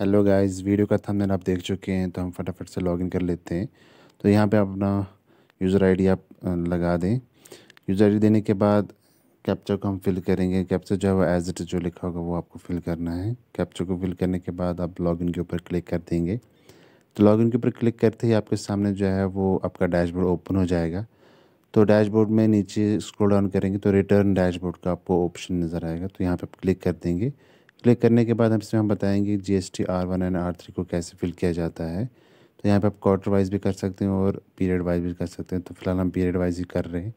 hello guys video का thumbnail आप देख चुके हैं तो हम फटाफट से लॉगिन कर लेते हैं तो यहाँ पे अपना यूज़र आईडी आप लगा दें यूज़र आईडी देने के बाद कैप्चर को हम फिल करेंगे कैप्चा जो है वो एज इट जो लिखा होगा वो आपको फिल करना है कैप्चर को फिल करने के बाद आप लॉगिन के ऊपर क्लिक कर देंगे तो लॉगिन के ऊपर क्लिक करते ही आपके सामने जो है वो आपका डैशबोर्ड ओपन हो जाएगा तो डैशबोर्ड में नीचे स्क्रॉल डाउन करेंगे तो रिटर्न डैशबोर्ड का आपको ऑप्शन नज़र आएगा तो यहाँ पर आप क्लिक कर देंगे क्लिक करने के बाद हम इसमें हम बताएंगे G S T R one and R three को कैसे फिल किया जाता है तो यहाँ पे आप क्वार्टर वाइज भी कर सकते हैं और पीरियड वाइज भी कर सकते हैं तो फिलहाल हम पीरियड वाइज ही कर रहे हैं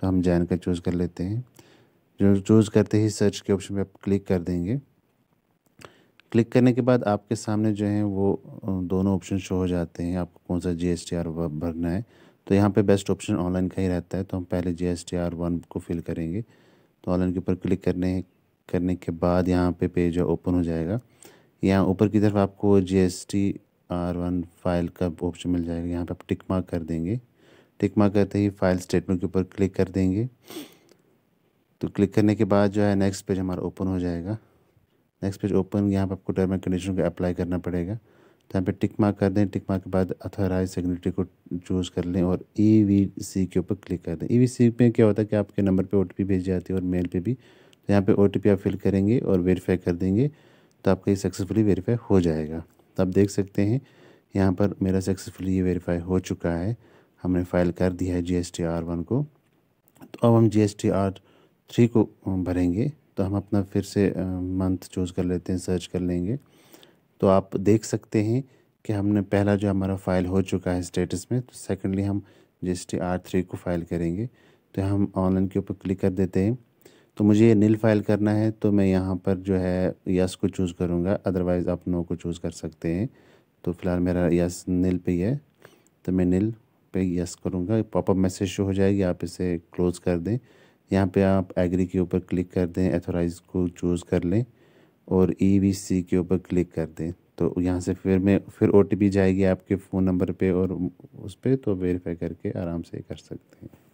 तो हम जैन का चूज़ कर लेते हैं जो चूज़ करते ही सर्च के ऑप्शन पे आप क्लिक कर देंगे क्लिक करने के बाद आपके सामने जो है वो दोनों ऑप्शन शो हो जाते हैं आपको कौन सा जी एस टी आर भरना है तो यहाँ पे बेस्ट ऑप्शन ऑनलाइन का ही रहता है तो हम पहले G S T R one को फिल करेंगे तो ऑनलाइन के ऊपर क्लिक करने करने के बाद यहाँ पे पेज ओपन हो जाएगा यहाँ ऊपर की तरफ आपको G S T R one file का ऑप्शन मिल जाएगा यहाँ पे आप टिक मार्क कर देंगे टिक मार्क करते ही फाइल स्टेटमेंट के ऊपर क्लिक कर देंगे तो क्लिक करने के बाद जो है नेक्स्ट पेज हमारा ओपन हो जाएगा नेक्स्ट पेज ओपन यहाँ पर आपको टर्म एंड कंडीशन को अप्लाई करना पड़ेगा तो यहाँ पे टिक मार्क कर दें टिक मार्क के बाद अथोराइज सिग्नेटरी को चूज़ कर लें और ई वी सी के ऊपर क्लिक कर दें ई वी सी में क्या होता है कि आपके नंबर पे ओ टी पी भेजी जाती है और मेल पे भी तो यहाँ पे ओ आप फिल करेंगे और वेरीफाई कर देंगे तो आपका ये सक्सेसफुली वेरीफाई हो जाएगा तो आप देख सकते हैं यहाँ पर मेरा सक्सेसफुली ये वेरीफाई हो चुका है हमने फाइल कर दिया है G S T R one को तो अब हम G S T R three को भरेंगे तो हम अपना फिर से मंथ चूज़ कर लेते हैं सर्च कर लेंगे तो आप देख सकते हैं कि हमने पहला जो हमारा फ़ाइल हो चुका है स्टेटस में तो सेकेंडली हम G S T R three को फाइल करेंगे तो हम ऑनलाइन के ऊपर क्लिक कर देते हैं तो मुझे नील फाइल करना है तो मैं यहाँ पर जो है यस को चूज़ करूँगा अदरवाइज़ आप नो को चूज़ कर सकते हैं तो फ़िलहाल मेरा यस नील पे ही है तो मैं नील पे यस करूँगा पॉपअप मैसेज शो हो जाएगी आप इसे क्लोज़ कर दें यहाँ पे आप एग्री के ऊपर क्लिक कर दें एथोराइज को चूज़ कर लें और ई e के ऊपर क्लिक कर दें तो यहाँ से फिर मैं फिर ओ जाएगी आपके फ़ोन नंबर पर और उस पर तो वेरीफाई करके आराम से कर सकते हैं